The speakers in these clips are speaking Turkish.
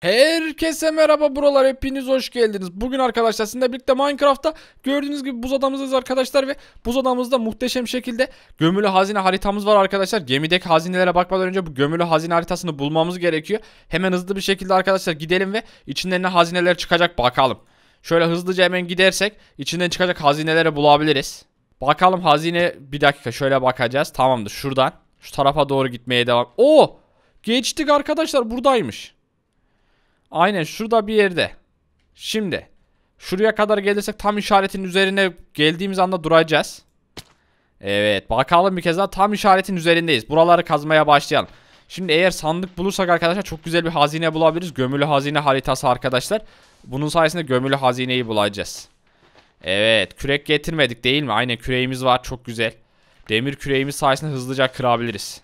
Herkese merhaba buralar hepiniz hoş geldiniz. Bugün arkadaşlar sizinle birlikte Minecraft'ta gördüğünüz gibi buz adamızdayız arkadaşlar ve buz adamızda muhteşem şekilde gömülü hazine haritamız var arkadaşlar. Gemideki hazinelere bakmadan önce bu gömülü hazine haritasını bulmamız gerekiyor. Hemen hızlı bir şekilde arkadaşlar gidelim ve içinden ne hazineler çıkacak bakalım. Şöyle hızlıca hemen gidersek içinden çıkacak hazineleri bulabiliriz. Bakalım hazine bir dakika şöyle bakacağız. Tamamdır şuradan şu tarafa doğru gitmeye devam. Oo geçtik arkadaşlar buradaymış. Aynen şurada bir yerde. Şimdi. Şuraya kadar gelirsek tam işaretin üzerine geldiğimiz anda duracağız. Evet bakalım bir kez daha tam işaretin üzerindeyiz. Buraları kazmaya başlayalım. Şimdi eğer sandık bulursak arkadaşlar çok güzel bir hazine bulabiliriz. Gömülü hazine haritası arkadaşlar. Bunun sayesinde gömülü hazineyi bulacağız. Evet kürek getirmedik değil mi? Aynen küreğimiz var çok güzel. Demir küreğimiz sayesinde hızlıca kırabiliriz.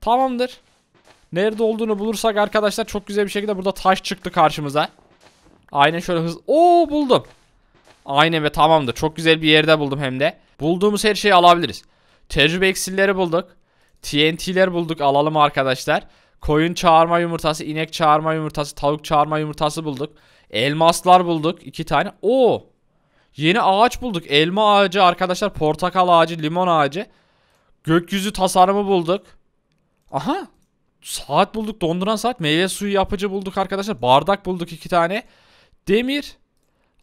Tamamdır. Nerede olduğunu bulursak arkadaşlar çok güzel bir şekilde burada taş çıktı karşımıza. Aynen şöyle hız... Oo buldum. Aynen ve tamamdır. Çok güzel bir yerde buldum hem de. Bulduğumuz her şeyi alabiliriz. Tecrübe eksilleri bulduk. TNT'ler bulduk alalım arkadaşlar. Koyun çağırma yumurtası, inek çağırma yumurtası, tavuk çağırma yumurtası bulduk. Elmaslar bulduk. iki tane. Oo. Yeni ağaç bulduk. Elma ağacı arkadaşlar. Portakal ağacı, limon ağacı. Gökyüzü tasarımı bulduk. Aha Saat bulduk donduran saat. Meyve suyu yapıcı bulduk arkadaşlar. Bardak bulduk iki tane. Demir.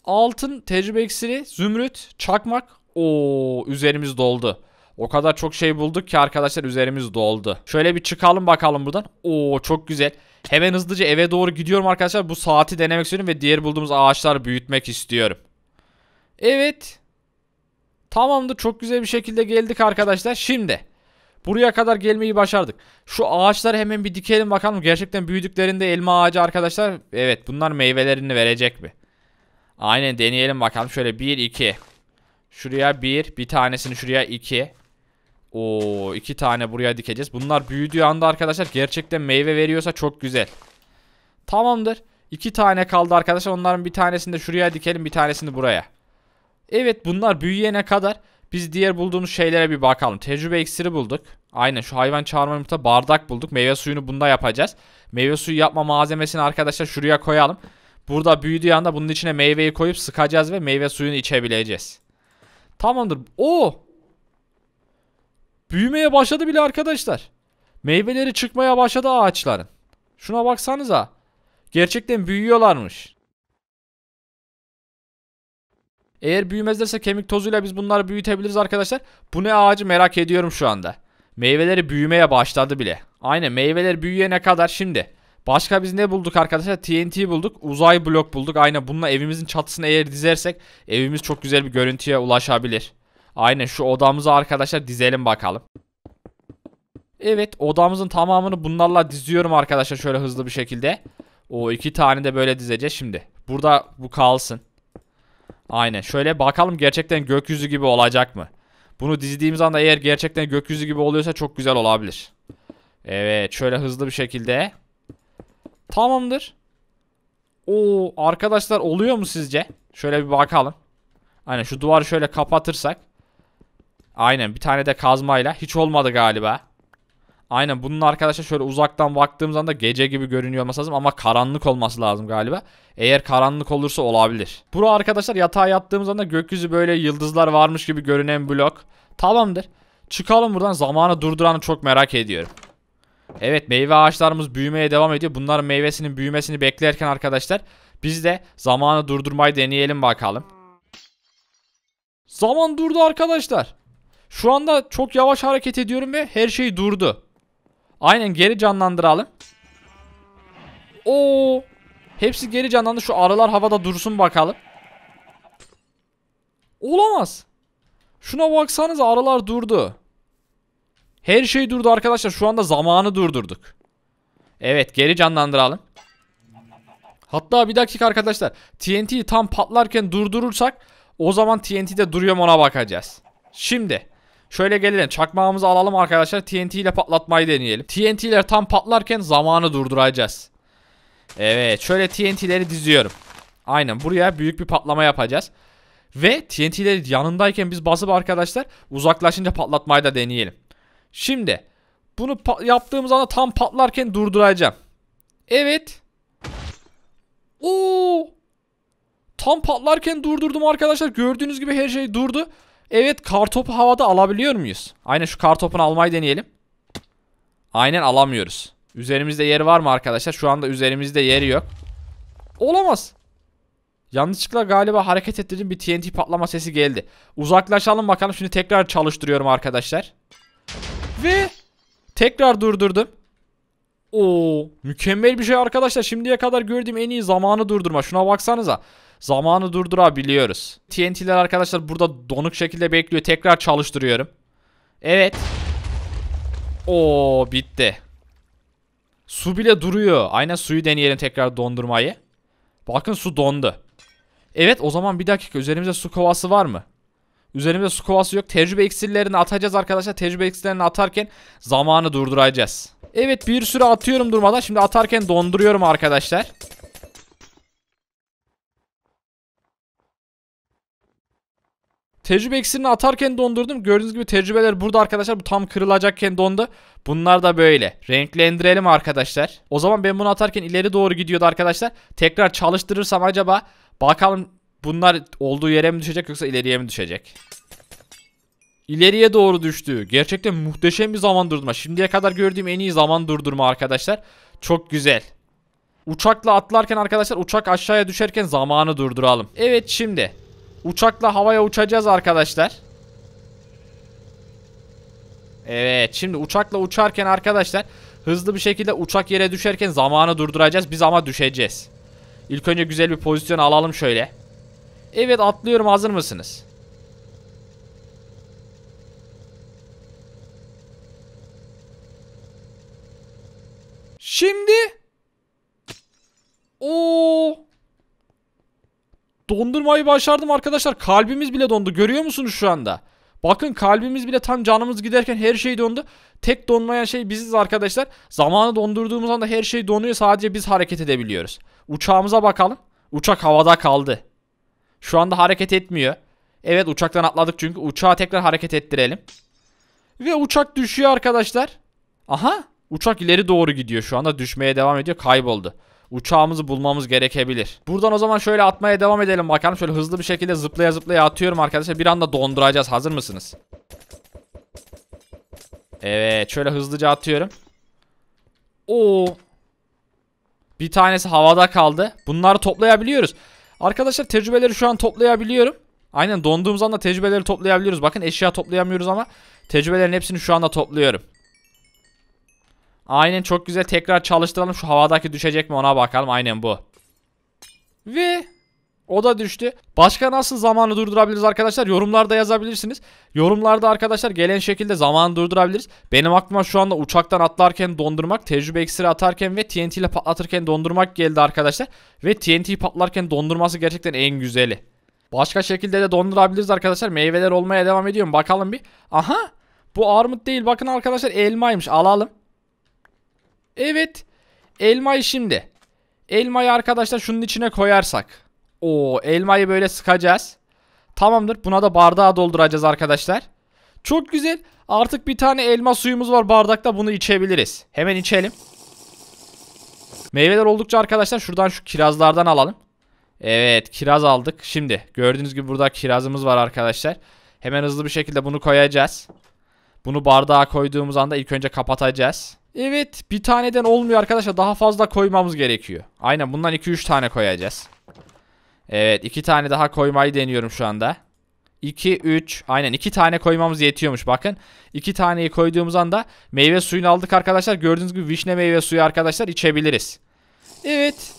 Altın, tecrübe iksiri, zümrüt, çakmak. o üzerimiz doldu. O kadar çok şey bulduk ki arkadaşlar üzerimiz doldu. Şöyle bir çıkalım bakalım buradan. O çok güzel. Hemen hızlıca eve doğru gidiyorum arkadaşlar. Bu saati denemek istiyorum ve diğer bulduğumuz ağaçları büyütmek istiyorum. Evet. Tamamdır çok güzel bir şekilde geldik arkadaşlar. Şimdi Buraya kadar gelmeyi başardık. Şu ağaçları hemen bir dikelim bakalım. Gerçekten büyüdüklerinde elma ağacı arkadaşlar. Evet bunlar meyvelerini verecek mi? Aynen deneyelim bakalım. Şöyle 1, 2. Şuraya 1. Bir tanesini şuraya 2. Oo iki tane buraya dikeceğiz. Bunlar büyüdüğü anda arkadaşlar gerçekten meyve veriyorsa çok güzel. Tamamdır. İki tane kaldı arkadaşlar. Onların bir tanesini de şuraya dikelim. Bir tanesini buraya. Evet bunlar büyüyene kadar biz diğer bulduğumuz şeylere bir bakalım. Tecrübe iksiri bulduk. Aynen şu hayvan çağırma yumurta bardak bulduk. Meyve suyunu bunda yapacağız. Meyve suyu yapma malzemesini arkadaşlar şuraya koyalım. Burada büyüdüğü anda bunun içine meyveyi koyup sıkacağız ve meyve suyunu içebileceğiz. Tamamdır. O Büyümeye başladı bile arkadaşlar. Meyveleri çıkmaya başladı ağaçların. Şuna baksanıza. Gerçekten büyüyorlarmış. Eğer büyümezlerse kemik tozuyla biz bunları büyütebiliriz arkadaşlar. Bu ne ağacı merak ediyorum şu anda. Meyveleri büyümeye başladı bile. Aynen meyveler büyüyene kadar şimdi. Başka biz ne bulduk arkadaşlar? TNT bulduk. Uzay blok bulduk. Aynen bununla evimizin çatısını eğer dizersek evimiz çok güzel bir görüntüye ulaşabilir. Aynen şu odamızı arkadaşlar dizelim bakalım. Evet odamızın tamamını bunlarla diziyorum arkadaşlar şöyle hızlı bir şekilde. O iki tane de böyle dizeceğiz şimdi. Burada bu kalsın. Aynen. Şöyle bakalım gerçekten gökyüzü gibi olacak mı? Bunu dizdiğimiz anda eğer gerçekten gökyüzü gibi oluyorsa çok güzel olabilir. Evet. Şöyle hızlı bir şekilde. Tamamdır. Oo arkadaşlar oluyor mu sizce? Şöyle bir bakalım. Aynen şu duvarı şöyle kapatırsak. Aynen bir tane de kazmayla. Hiç olmadı galiba. Aynen bunun arkadaşlar şöyle uzaktan baktığım zaman gece gibi görünüyor olması lazım ama karanlık olması lazım galiba. Eğer karanlık olursa olabilir. Bura arkadaşlar yatağa yattığım anda gökyüzü böyle yıldızlar varmış gibi görünen blok. Tamamdır. Çıkalım buradan zamanı durduranı çok merak ediyorum. Evet meyve ağaçlarımız büyümeye devam ediyor. Bunların meyvesinin büyümesini beklerken arkadaşlar biz de zamanı durdurmayı deneyelim bakalım. Zaman durdu arkadaşlar. Şu anda çok yavaş hareket ediyorum ve her şey durdu. Aynen geri canlandıralım. Oo. Hepsi geri canlandı. Şu arılar havada dursun bakalım. Olamaz. Şuna baksanız arılar durdu. Her şey durdu arkadaşlar. Şu anda zamanı durdurduk. Evet geri canlandıralım. Hatta bir dakika arkadaşlar. TNT'yi tam patlarken durdurursak o zaman TNT'de duruyor ona bakacağız. Şimdi Şöyle gelelim çakmağımızı alalım arkadaşlar TNT ile patlatmayı deneyelim. TNT'ler tam patlarken zamanı durduracağız. Evet şöyle TNT'leri diziyorum. Aynen buraya büyük bir patlama yapacağız. Ve TNT'leri yanındayken biz basıp arkadaşlar uzaklaşınca patlatmayı da deneyelim. Şimdi bunu yaptığımız anda tam patlarken durduracağım. Evet. Oo! Tam patlarken durdurdum arkadaşlar. Gördüğünüz gibi her şey durdu. Evet kartopu havada alabiliyor muyuz? Aynen şu kartopunu almayı deneyelim. Aynen alamıyoruz. Üzerimizde yer var mı arkadaşlar? Şu anda üzerimizde yer yok. Olamaz. Yanlışlıkla galiba hareket ettirdim bir TNT patlama sesi geldi. Uzaklaşalım bakalım. Şimdi tekrar çalıştırıyorum arkadaşlar. Ve tekrar durdurdum. Oo, mükemmel bir şey arkadaşlar. Şimdiye kadar gördüğüm en iyi zamanı durdurma. Şuna baksanıza. Zamanı durdurabiliyoruz. TNT'ler arkadaşlar burada donuk şekilde bekliyor. Tekrar çalıştırıyorum. Evet. Oo, bitti. Su bile duruyor. Aynen suyu deneyelim tekrar dondurmayı. Bakın su dondu. Evet o zaman bir dakika üzerimize su kovası var mı? Üzerimizde su kovası yok. Tecrübe iksirlerini atacağız arkadaşlar. Tecrübe iksirlerini atarken zamanı durduracağız. Evet bir süre atıyorum durmadan. Şimdi atarken donduruyorum arkadaşlar. Tecrübe eksirini atarken dondurdum. Gördüğünüz gibi tecrübeler burada arkadaşlar. Bu tam kırılacakken dondu. Bunlar da böyle. Renklendirelim arkadaşlar. O zaman ben bunu atarken ileri doğru gidiyordu arkadaşlar. Tekrar çalıştırırsam acaba bakalım bunlar olduğu yere mi düşecek yoksa ileriye mi düşecek? İleriye doğru düştü. Gerçekten muhteşem bir zaman durdurma. Şimdiye kadar gördüğüm en iyi zaman durdurma arkadaşlar. Çok güzel. Uçakla atlarken arkadaşlar uçak aşağıya düşerken zamanı durduralım. Evet şimdi. Uçakla havaya uçacağız arkadaşlar. Evet şimdi uçakla uçarken arkadaşlar hızlı bir şekilde uçak yere düşerken zamanı durduracağız. Biz ama düşeceğiz. İlk önce güzel bir pozisyon alalım şöyle. Evet atlıyorum hazır mısınız? Şimdi o Dondurmayı başardım arkadaşlar. Kalbimiz bile dondu. Görüyor musunuz şu anda? Bakın kalbimiz bile tam canımız giderken her şey dondu. Tek donmayan şey biziz arkadaşlar. Zamanı dondurduğumuz anda her şey donuyor. Sadece biz hareket edebiliyoruz. Uçağımıza bakalım. Uçak havada kaldı. Şu anda hareket etmiyor. Evet uçaktan atladık çünkü uçağı tekrar hareket ettirelim. Ve uçak düşüyor arkadaşlar. Aha uçak ileri doğru gidiyor şu anda düşmeye devam ediyor kayboldu. Uçağımızı bulmamız gerekebilir. Buradan o zaman şöyle atmaya devam edelim bakalım. Şöyle hızlı bir şekilde zıplaya zıplaya atıyorum arkadaşlar. Bir anda donduracağız. Hazır mısınız? Evet şöyle hızlıca atıyorum. Oo. Bir tanesi havada kaldı. Bunları toplayabiliyoruz. Arkadaşlar tecrübeleri şu an toplayabiliyorum. Aynen donduğumuz anda tecrübeleri toplayabiliyoruz. Bakın eşya toplayamıyoruz ama tecrübelerin hepsini şu anda topluyorum. Aynen çok güzel tekrar çalıştıralım. Şu havadaki düşecek mi ona bakalım. Aynen bu. Ve o da düştü. Başka nasıl zamanı durdurabiliriz arkadaşlar? Yorumlarda yazabilirsiniz. Yorumlarda arkadaşlar gelen şekilde zamanı durdurabiliriz. Benim aklıma şu anda uçaktan atlarken dondurmak, tecrübe iksiri atarken ve TNT ile patlatırken dondurmak geldi arkadaşlar. Ve TNT patlarken dondurması gerçekten en güzeli. Başka şekilde de dondurabiliriz arkadaşlar. Meyveler olmaya devam ediyorum. Bakalım bir. Aha! Bu armut değil. Bakın arkadaşlar elmaymış. Alalım. Evet. Elmayı şimdi. Elmayı arkadaşlar şunun içine koyarsak. Oo elmayı böyle sıkacağız. Tamamdır. Buna da bardağa dolduracağız arkadaşlar. Çok güzel. Artık bir tane elma suyumuz var bardakta. Bunu içebiliriz. Hemen içelim. Meyveler oldukça arkadaşlar şuradan şu kirazlardan alalım. Evet kiraz aldık. Şimdi gördüğünüz gibi burada kirazımız var arkadaşlar. Hemen hızlı bir şekilde bunu koyacağız. Bunu bardağa koyduğumuz anda ilk önce kapatacağız. Evet bir taneden olmuyor arkadaşlar. Daha fazla koymamız gerekiyor. Aynen bundan 2-3 tane koyacağız. Evet iki tane daha koymayı deniyorum şu anda. 2, 3 aynen 2 tane koymamız yetiyormuş bakın. 2 taneyi koyduğumuz anda meyve suyunu aldık arkadaşlar. Gördüğünüz gibi vişne meyve suyu arkadaşlar içebiliriz. Evet.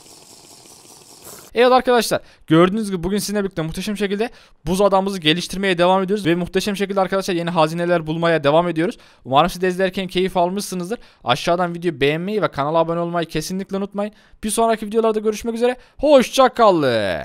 Evet arkadaşlar gördüğünüz gibi bugün sizinle birlikte muhteşem şekilde buz adamımızı geliştirmeye devam ediyoruz. Ve muhteşem şekilde arkadaşlar yeni hazineler bulmaya devam ediyoruz. Umarım siz de izlerken keyif almışsınızdır. Aşağıdan videoyu beğenmeyi ve kanala abone olmayı kesinlikle unutmayın. Bir sonraki videolarda görüşmek üzere. Hoşçakalın.